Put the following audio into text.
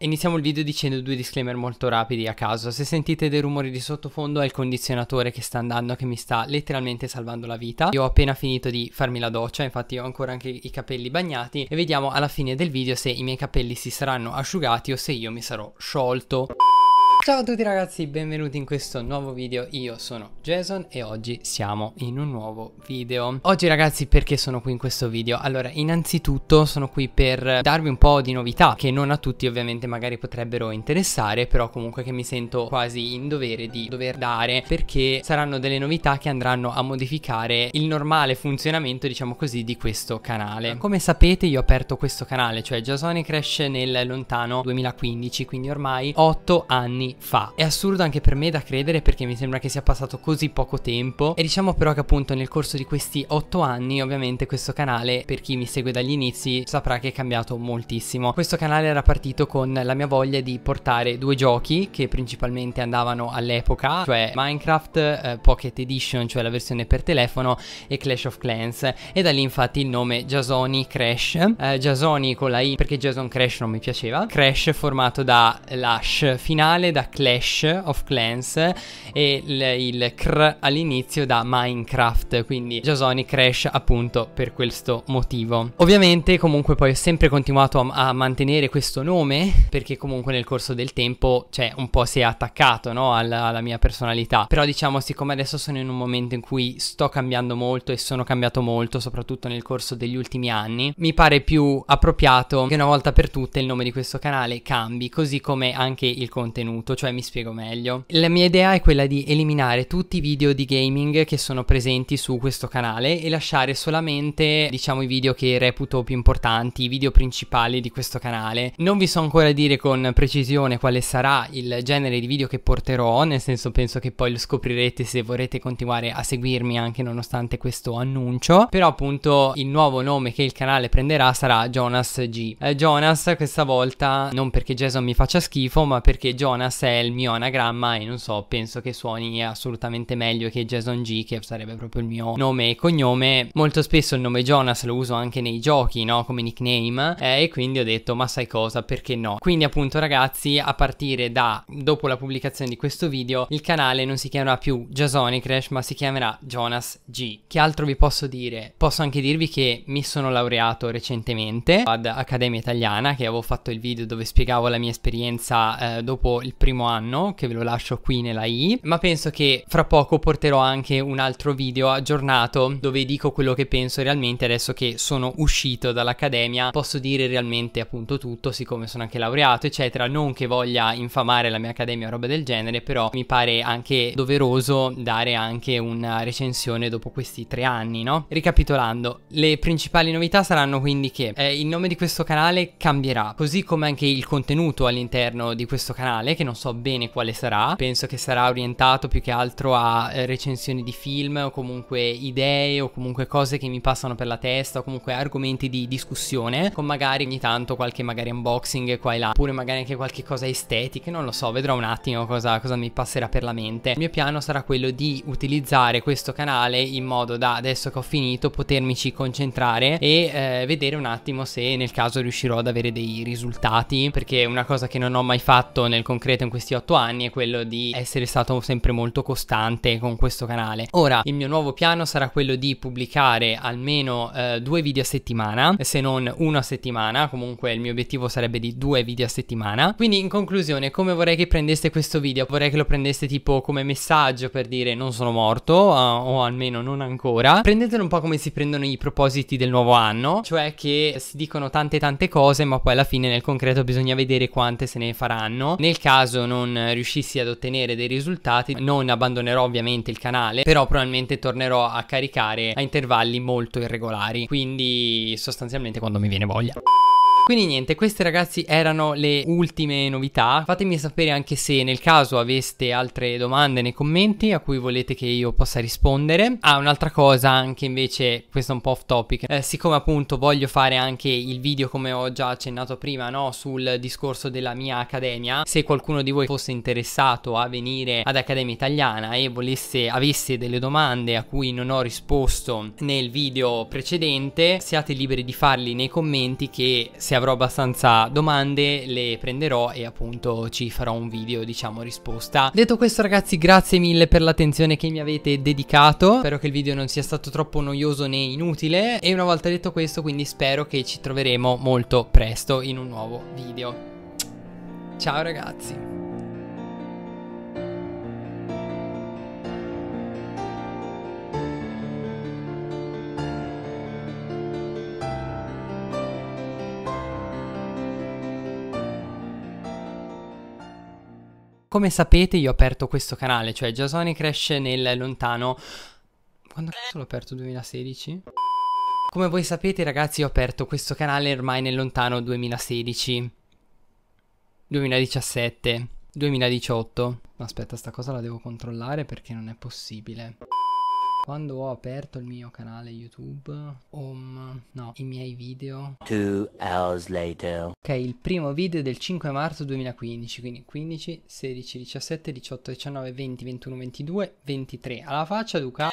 Iniziamo il video dicendo due disclaimer molto rapidi a caso, se sentite dei rumori di sottofondo è il condizionatore che sta andando che mi sta letteralmente salvando la vita, io ho appena finito di farmi la doccia, infatti ho ancora anche i capelli bagnati e vediamo alla fine del video se i miei capelli si saranno asciugati o se io mi sarò sciolto. Ciao a tutti ragazzi, benvenuti in questo nuovo video, io sono Jason e oggi siamo in un nuovo video Oggi ragazzi perché sono qui in questo video? Allora innanzitutto sono qui per darvi un po' di novità che non a tutti ovviamente magari potrebbero interessare Però comunque che mi sento quasi in dovere di dover dare perché saranno delle novità che andranno a modificare il normale funzionamento diciamo così di questo canale Come sapete io ho aperto questo canale, cioè Jasonic Crash nel lontano 2015 quindi ormai 8 anni fa. È assurdo anche per me da credere perché mi sembra che sia passato così poco tempo e diciamo però che appunto nel corso di questi 8 anni ovviamente questo canale per chi mi segue dagli inizi saprà che è cambiato moltissimo. Questo canale era partito con la mia voglia di portare due giochi che principalmente andavano all'epoca, cioè Minecraft eh, Pocket Edition, cioè la versione per telefono e Clash of Clans e da lì infatti il nome Jasoni Crash, eh, Jasoni con la I perché Jason Crash non mi piaceva, Crash formato da Lash finale, da Clash of Clans e il, il cr all'inizio da Minecraft, quindi Jasoni Crash appunto per questo motivo. Ovviamente comunque poi ho sempre continuato a, a mantenere questo nome perché comunque nel corso del tempo cioè un po' si è attaccato no, alla, alla mia personalità, però diciamo siccome adesso sono in un momento in cui sto cambiando molto e sono cambiato molto soprattutto nel corso degli ultimi anni, mi pare più appropriato che una volta per tutte il nome di questo canale cambi, così come anche il contenuto, cioè mi spiego meglio. La mia idea è quella di eliminare tutti i video di gaming che sono presenti su questo canale e lasciare solamente, diciamo, i video che reputo più importanti, i video principali di questo canale. Non vi so ancora dire con precisione quale sarà il genere di video che porterò, nel senso penso che poi lo scoprirete se vorrete continuare a seguirmi anche nonostante questo annuncio, però appunto il nuovo nome che il canale prenderà sarà Jonas G. Eh, Jonas questa volta non perché Jason mi faccia schifo, ma perché Jonas se è il mio anagramma e non so, penso che suoni assolutamente meglio che Jason G, che sarebbe proprio il mio nome e cognome. Molto spesso il nome Jonas lo uso anche nei giochi, no? Come nickname. Eh, e quindi ho detto, ma sai cosa, perché no? Quindi appunto ragazzi, a partire da dopo la pubblicazione di questo video, il canale non si chiamerà più Jasonic Crash, ma si chiamerà Jonas G. Che altro vi posso dire? Posso anche dirvi che mi sono laureato recentemente ad Accademia Italiana, che avevo fatto il video dove spiegavo la mia esperienza eh, dopo il primo primo anno, che ve lo lascio qui nella i, ma penso che fra poco porterò anche un altro video aggiornato dove dico quello che penso realmente adesso che sono uscito dall'accademia, posso dire realmente appunto tutto, siccome sono anche laureato, eccetera, non che voglia infamare la mia accademia o roba del genere, però mi pare anche doveroso dare anche una recensione dopo questi tre anni, no? Ricapitolando, le principali novità saranno quindi che eh, il nome di questo canale cambierà, così come anche il contenuto all'interno di questo canale, che non so bene quale sarà, penso che sarà orientato più che altro a eh, recensioni di film o comunque idee o comunque cose che mi passano per la testa o comunque argomenti di discussione con magari ogni tanto qualche magari unboxing qua e là, oppure magari anche qualche cosa estetica, non lo so, vedrò un attimo cosa, cosa mi passerà per la mente. Il mio piano sarà quello di utilizzare questo canale in modo da adesso che ho finito potermici concentrare e eh, vedere un attimo se nel caso riuscirò ad avere dei risultati perché una cosa che non ho mai fatto nel concreto in questi otto anni è quello di essere stato sempre molto costante con questo canale. Ora, il mio nuovo piano sarà quello di pubblicare almeno eh, due video a settimana, se non uno a settimana, comunque il mio obiettivo sarebbe di due video a settimana. Quindi in conclusione, come vorrei che prendeste questo video? Vorrei che lo prendeste tipo come messaggio per dire non sono morto, uh, o almeno non ancora. Prendetelo un po' come si prendono i propositi del nuovo anno, cioè che si dicono tante tante cose, ma poi alla fine nel concreto bisogna vedere quante se ne faranno. Nel caso caso non riuscissi ad ottenere dei risultati non abbandonerò ovviamente il canale, però probabilmente tornerò a caricare a intervalli molto irregolari, quindi sostanzialmente quando mi viene voglia. Quindi niente, queste ragazzi erano le ultime novità. Fatemi sapere anche se nel caso aveste altre domande nei commenti a cui volete che io possa rispondere. Ah, un'altra cosa anche invece, questo è un po' off topic, eh, siccome appunto voglio fare anche il video come ho già accennato prima, no, sul discorso della mia accademia, se qualcuno di voi fosse interessato a venire ad Accademia Italiana e volesse, avesse delle domande a cui non ho risposto nel video precedente, siate liberi di farli nei commenti che se avrò abbastanza domande le prenderò e appunto ci farò un video diciamo risposta. Detto questo ragazzi grazie mille per l'attenzione che mi avete dedicato, spero che il video non sia stato troppo noioso né inutile e una volta detto questo quindi spero che ci troveremo molto presto in un nuovo video. Ciao ragazzi! Come sapete io ho aperto questo canale, cioè Jasoni Crash nel lontano... Quando l'ho aperto? 2016? Come voi sapete ragazzi ho aperto questo canale ormai nel lontano 2016, 2017, 2018. Aspetta, sta cosa la devo controllare perché non è possibile. Quando ho aperto il mio canale YouTube, home, no, i miei video. Two hours later. Ok, il primo video del 5 marzo 2015, quindi 15, 16, 17, 18, 19, 20, 21, 22, 23. Alla faccia, Duca.